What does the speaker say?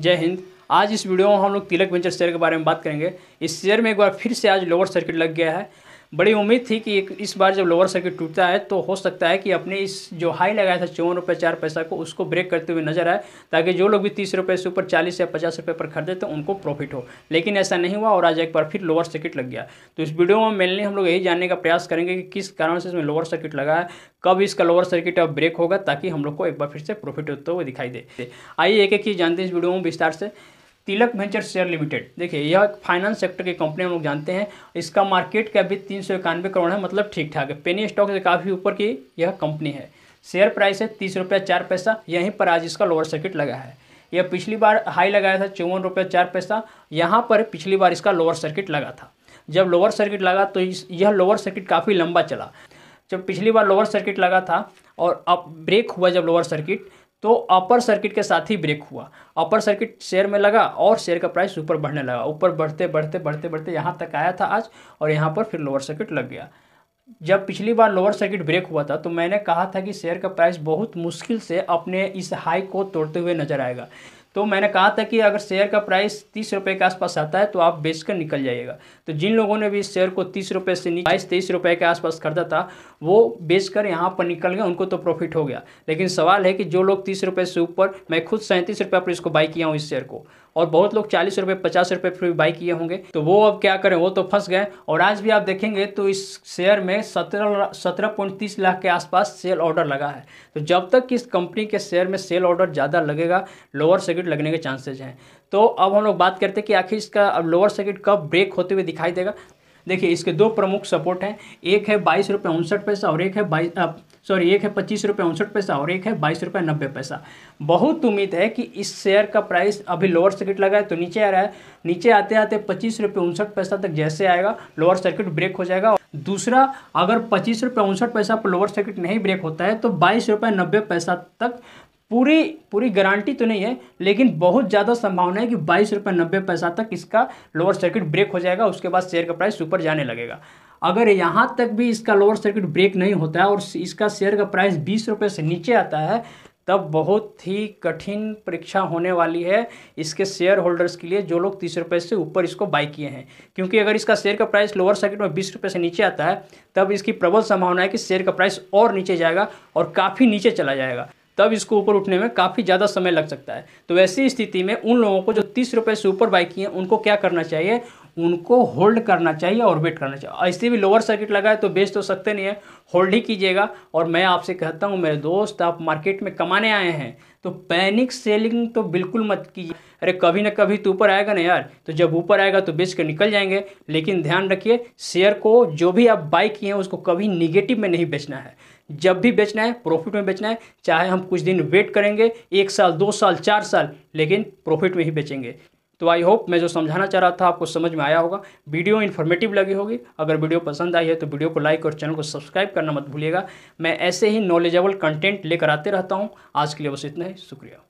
जय हिंद आज इस वीडियो में हम लोग तिलक वेंचर शेयर के बारे में बात करेंगे इस शेयर में एक बार फिर से आज लोअर सर्किट लग गया है बड़ी उम्मीद थी कि एक इस बार जब लोअर सर्किट टूटता है तो हो सकता है कि अपने इस जो हाई लगाया था चौवन रुपये चार पैसा को उसको ब्रेक करते हुए नजर आए ताकि जो लोग भी तीस रुपये से ऊपर चालीस या पचास रुपये पर खरीदे तो उनको प्रॉफिट हो लेकिन ऐसा नहीं हुआ और आज एक बार फिर लोअर सर्किट लग गया तो इस वीडियो में मेनली हम लोग यही जानने का प्रयास करेंगे कि किस कारण से इसमें लोअर सर्किट लगा है कब इसका लोअर सर्किट अब ब्रेक होगा ताकि हम लोग को एक बार फिर से प्रॉफिट होते हुए दिखाई दे आइए एक एक चीज़ जानते हैं इस वीडियो में विस्तार से तिलक वेंचर शेयर लिमिटेड देखिए यह फाइनेंस सेक्टर की कंपनी हम लोग जानते हैं इसका मार्केट कैप भी तीन सौ इक्यानवे करोड़ है मतलब ठीक ठाक है पेनी स्टॉक से काफ़ी ऊपर की यह कंपनी है शेयर प्राइस है तीस रुपया चार पैसा यहीं पर आज इसका लोअर सर्किट लगा है यह पिछली बार हाई लगाया था चौवन रुपया चार पैसा यहाँ पर पिछली बार इसका लोअर सर्किट लगा था जब लोअर सर्किट लगा तो यह लोअर सर्किट काफ़ी लंबा चला जब पिछली बार लोअर सर्किट लगा था और अब ब्रेक हुआ जब लोअर सर्किट तो अपर सर्किट के साथ ही ब्रेक हुआ अपर सर्किट शेयर में लगा और शेयर का प्राइस ऊपर बढ़ने लगा ऊपर बढ़ते बढ़ते बढ़ते बढ़ते यहाँ तक आया था आज और यहाँ पर फिर लोअर सर्किट लग गया जब पिछली बार लोअर सर्किट ब्रेक हुआ था तो मैंने कहा था कि शेयर का प्राइस बहुत मुश्किल से अपने इस हाई को तोड़ते हुए नजर आएगा तो मैंने कहा था कि अगर शेयर का प्राइस तीस रुपये के आसपास आता है तो आप बेचकर निकल जाइएगा तो जिन लोगों ने भी इस शेयर को तीस रुपये से बाईस तेईस रुपये के आसपास खरीदा था वो बेचकर यहाँ पर निकल गए उनको तो प्रॉफिट हो गया लेकिन सवाल है कि जो लोग तीस रुपये से ऊपर मैं खुद सैंतीस रुपये पर इसको बाई किया हूँ इस शेयर को और बहुत लोग चालीस रुपये पचास रुपये फिर बाई किए होंगे तो वो अब क्या करें वो तो फंस गए और आज भी आप देखेंगे तो इस शेयर में सत्रह सत्रह पॉइंट तीस लाख के आसपास सेल ऑर्डर लगा है तो जब तक कि इस कंपनी के शेयर में सेल ऑर्डर ज़्यादा लगेगा लोअर सर्किट लगने के चांसेज हैं तो अब हम लोग बात करते हैं कि आखिर इसका अब लोअर सर्किट कब ब्रेक होते हुए दिखाई देगा देखिए इसके दो प्रमुख सपोर्ट हैं एक है बाईस रुपये उनसठ पैसा और एक है बाईस सॉरी एक है पच्चीस रुपये उनसठ पैसा और एक है बाईस रुपये नब्बे पैसा बहुत उम्मीद है कि इस शेयर का प्राइस अभी लोअर सर्किट लगा है तो नीचे आ रहा है नीचे आते आते पच्चीस रुपये उनसठ पैसा तक जैसे आएगा लोअर सर्किट ब्रेक हो जाएगा दूसरा अगर पच्चीस रुपये उनसठ पैसा पर लोअर सर्किट नहीं ब्रेक होता है तो बाईस रुपये नब्बे पैसा तक पूरी पूरी गारंटी तो नहीं है लेकिन बहुत ज़्यादा संभावना है कि बाईस रुपये नब्बे पैसा तक इसका लोअर सर्किट ब्रेक हो जाएगा उसके बाद शेयर का प्राइस ऊपर जाने लगेगा अगर यहाँ तक भी इसका लोअर सर्किट ब्रेक नहीं होता है और इसका शेयर का प्राइस बीस रुपये से नीचे आता है तब बहुत ही कठिन परीक्षा होने वाली है इसके शेयर होल्डर्स के लिए जो लोग तीस रुपये से ऊपर इसको बाई किए हैं क्योंकि अगर इसका शेयर का प्राइस लोअर सर्किट में बीस रुपये से नीचे आता है तब इसकी प्रबल संभावना है कि शेयर का प्राइस और नीचे जाएगा और काफ़ी नीचे चला जाएगा तब इसको ऊपर उठने में काफ़ी ज़्यादा समय लग सकता है तो ऐसी स्थिति में उन लोगों को जो तीस रुपये से ऊपर बाई किए हैं उनको क्या करना चाहिए उनको होल्ड करना चाहिए ऑर्बिट करना चाहिए ऐसे भी लोअर सर्किट लगा है तो बेच तो सकते नहीं है होल्ड ही कीजिएगा और मैं आपसे कहता हूँ मेरे दोस्त आप मार्केट में कमाने आए हैं तो पैनिक सेलिंग तो बिल्कुल मत कीजिए अरे कभी ना कभी तो ऊपर आएगा ना यार तो जब ऊपर आएगा तो बेच कर निकल जाएंगे लेकिन ध्यान रखिए शेयर को जो भी आप बाई किए हैं उसको कभी निगेटिव में नहीं बेचना है जब भी बेचना है प्रॉफिट में बेचना है चाहे हम कुछ दिन वेट करेंगे एक साल दो साल चार साल लेकिन प्रॉफिट में ही बेचेंगे तो आई होप मैं जो समझाना चाह रहा था आपको समझ में आया होगा वीडियो इन्फॉर्मेटिव लगी होगी अगर वीडियो पसंद आई है तो वीडियो को लाइक और चैनल को सब्सक्राइब करना मत भूलिएगा मैं ऐसे ही नॉलेजेबल कंटेंट लेकर आते रहता हूँ आज के लिए बस इतना ही शुक्रिया